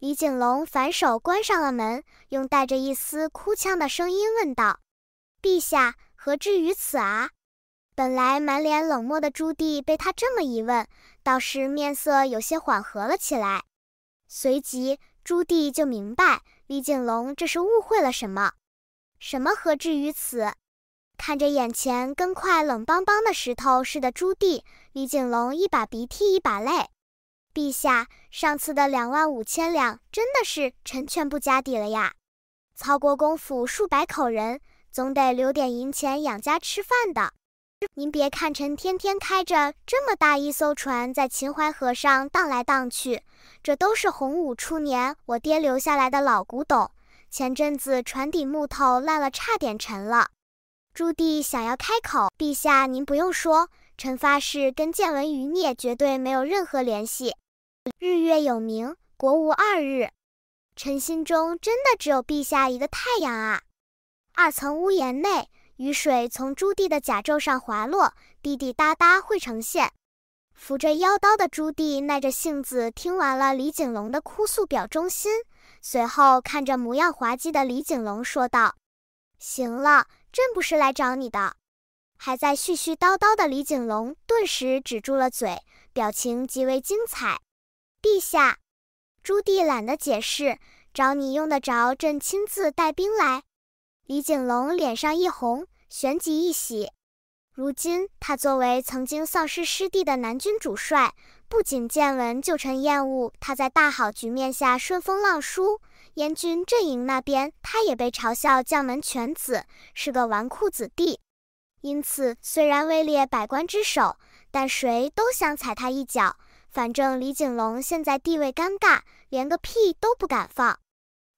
李景龙反手关上了门，用带着一丝哭腔的声音问道：“陛下，何至于此啊？”本来满脸冷漠的朱棣被他这么一问，倒是面色有些缓和了起来。随即，朱棣就明白李景龙这是误会了什么。什么何至于此？看着眼前跟块冷邦邦的石头似的朱棣，李景龙一把鼻涕一把泪。陛下，上次的两万五千两真的是臣全部家底了呀。曹国公府数百口人，总得留点银钱养家吃饭的。您别看臣天天开着这么大一艘船在秦淮河上荡来荡去，这都是洪武初年我爹留下来的老古董。前阵子船底木头烂了，差点沉了。朱棣想要开口，陛下您不用说。臣发誓，跟建文余孽绝对没有任何联系。日月有明，国无二日。臣心中真的只有陛下一个太阳啊！二层屋檐内，雨水从朱棣的甲胄上滑落，滴滴答答汇成线。扶着腰刀的朱棣耐着性子听完了李景龙的哭诉表忠心，随后看着模样滑稽的李景龙说道：“行了，朕不是来找你的。”还在絮絮叨叨的李景龙顿时止住了嘴，表情极为精彩。陛下，朱棣懒得解释，找你用得着朕亲自带兵来？李景龙脸上一红，旋即一喜。如今他作为曾经丧失失地的南军主帅，不仅见闻旧臣厌恶他在大好局面下顺风浪输，燕军阵营那边他也被嘲笑将门犬子，是个纨绔子弟。因此，虽然位列百官之首，但谁都想踩他一脚。反正李景隆现在地位尴尬，连个屁都不敢放。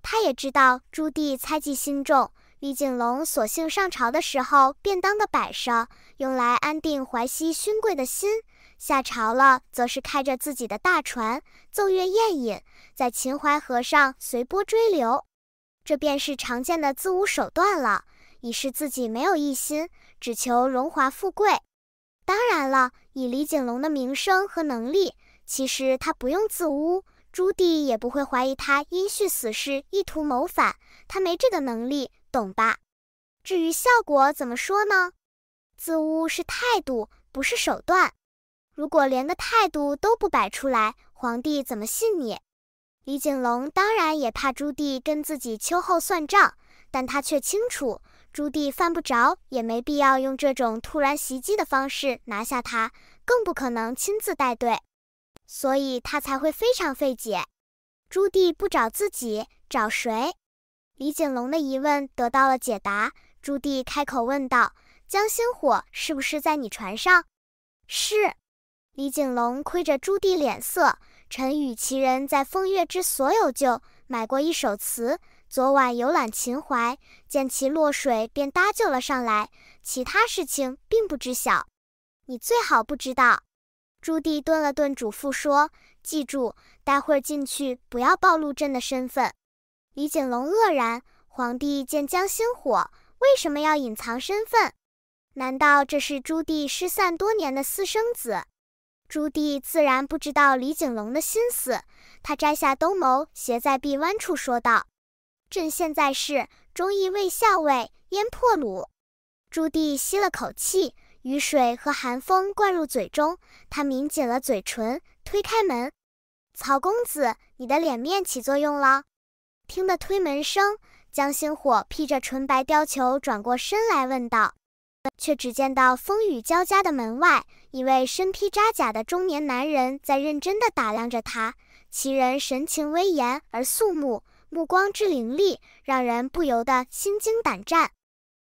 他也知道朱棣猜忌心重，李景隆索性上朝的时候便当个摆设，用来安定淮西勋贵的心；下朝了，则是开着自己的大船，奏乐宴饮，在秦淮河上随波追流。这便是常见的自污手段了，以示自己没有一心。只求荣华富贵。当然了，以李景龙的名声和能力，其实他不用自污，朱棣也不会怀疑他因叙死事意图谋反。他没这个能力，懂吧？至于效果怎么说呢？自污是态度，不是手段。如果连个态度都不摆出来，皇帝怎么信你？李景龙当然也怕朱棣跟自己秋后算账，但他却清楚。朱棣犯不着，也没必要用这种突然袭击的方式拿下他，更不可能亲自带队，所以他才会非常费解。朱棣不找自己，找谁？李景龙的疑问得到了解答。朱棣开口问道：“江心火是不是在你船上？”“是。”李景龙窥着朱棣脸色：“臣与其人在风月之所有旧，买过一首词。”昨晚游览秦淮，见其落水，便搭救了上来。其他事情并不知晓，你最好不知道。朱棣顿了顿，嘱咐说：“记住，待会儿进去不要暴露朕的身份。”李景龙愕然，皇帝见江心火，为什么要隐藏身份？难道这是朱棣失散多年的私生子？朱棣自然不知道李景龙的心思，他摘下兜鍪，斜在臂弯处说道。朕现在是忠义卫校尉燕破虏。朱棣吸了口气，雨水和寒风灌入嘴中，他抿紧了嘴唇，推开门。曹公子，你的脸面起作用了。听得推门声，江星火披着纯白貂裘转过身来问道，却只见到风雨交加的门外，一位身披札甲的中年男人在认真地打量着他，其人神情威严而肃穆。目光之凌厉，让人不由得心惊胆战。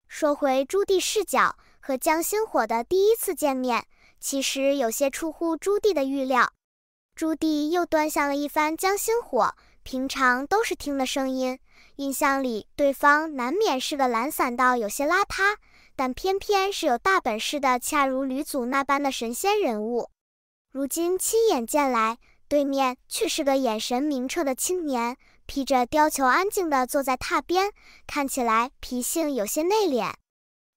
说回朱棣视角和江心火的第一次见面，其实有些出乎朱棣的预料。朱棣又端详了一番江心火，平常都是听的声音，印象里对方难免是个懒散到有些邋遢，但偏偏是有大本事的，恰如吕祖那般的神仙人物。如今亲眼见来，对面却是个眼神明澈的青年。披着貂裘，安静地坐在榻边，看起来脾性有些内敛。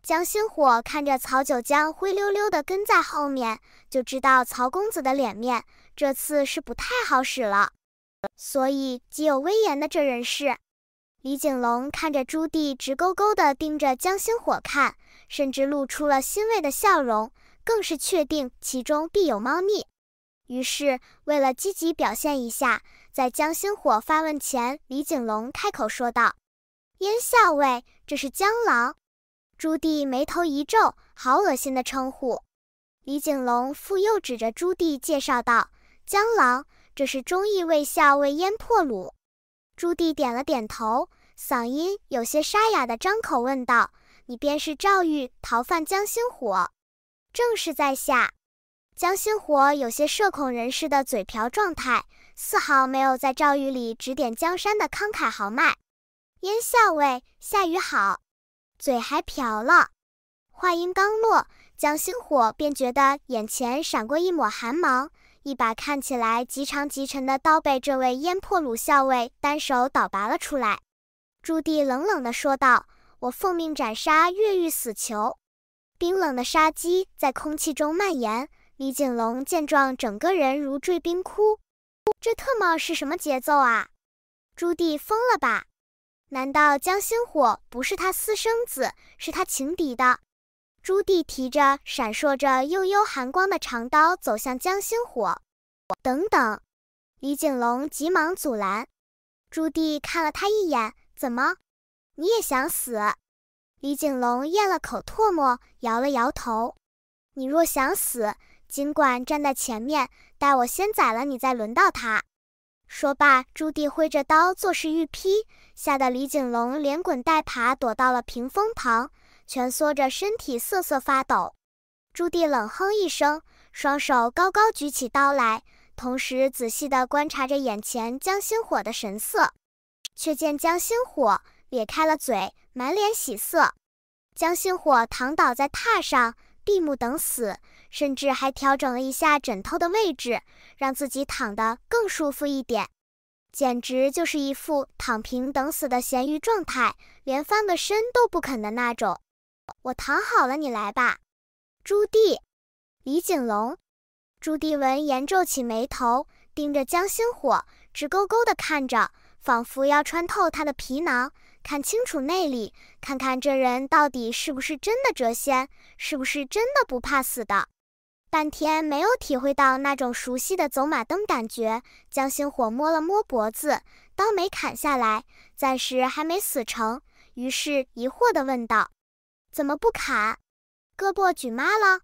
江心火看着曹九江灰溜溜地跟在后面，就知道曹公子的脸面这次是不太好使了。所以极有威严的这人是李景龙，看着朱棣直勾勾地盯着江心火看，甚至露出了欣慰的笑容，更是确定其中必有猫腻。于是，为了积极表现一下，在江心火发问前，李景龙开口说道：“燕校尉，这是江郎。”朱棣眉头一皱，好恶心的称呼。李景龙复又指着朱棣介绍道：“江郎，这是忠义卫校尉燕破虏。”朱棣点了点头，嗓音有些沙哑的张口问道：“你便是赵玉逃犯江心火？”“正是在下。”江心火有些社恐人士的嘴瓢状态，丝毫没有在诏狱里指点江山的慷慨豪迈。烟校尉，下雨好，嘴还瓢了。话音刚落，江心火便觉得眼前闪过一抹寒芒，一把看起来极长极沉的刀被这位烟破鲁校尉单手倒拔了出来。朱棣冷冷地说道：“我奉命斩杀越狱死囚。”冰冷的杀机在空气中蔓延。李景龙见状，整个人如坠冰窟，这特么是什么节奏啊？朱棣疯了吧？难道江心火不是他私生子，是他情敌的？朱棣提着闪烁着幽幽寒光的长刀走向江心火。等等！李景龙急忙阻拦。朱棣看了他一眼：“怎么？你也想死？”李景龙咽了口唾沫，摇了摇头：“你若想死。”尽管站在前面，待我先宰了你，再轮到他。说罢，朱棣挥着刀作势欲劈，吓得李景龙连滚带爬躲到了屏风旁，蜷缩着身体瑟瑟发抖。朱棣冷哼一声，双手高高举起刀来，同时仔细地观察着眼前江星火的神色，却见江星火咧开了嘴，满脸喜色。江星火躺倒在榻上，闭目等死。甚至还调整了一下枕头的位置，让自己躺得更舒服一点，简直就是一副躺平等死的咸鱼状态，连翻个身都不肯的那种。我躺好了，你来吧。朱棣，李景龙。朱棣闻言皱起眉头，盯着江心火，直勾勾地看着，仿佛要穿透他的皮囊，看清楚内里，看看这人到底是不是真的谪仙，是不是真的不怕死的。半天没有体会到那种熟悉的走马灯感觉，江星火摸了摸脖子，刀没砍下来，暂时还没死成，于是疑惑地问道：“怎么不砍？胳膊举麻了？”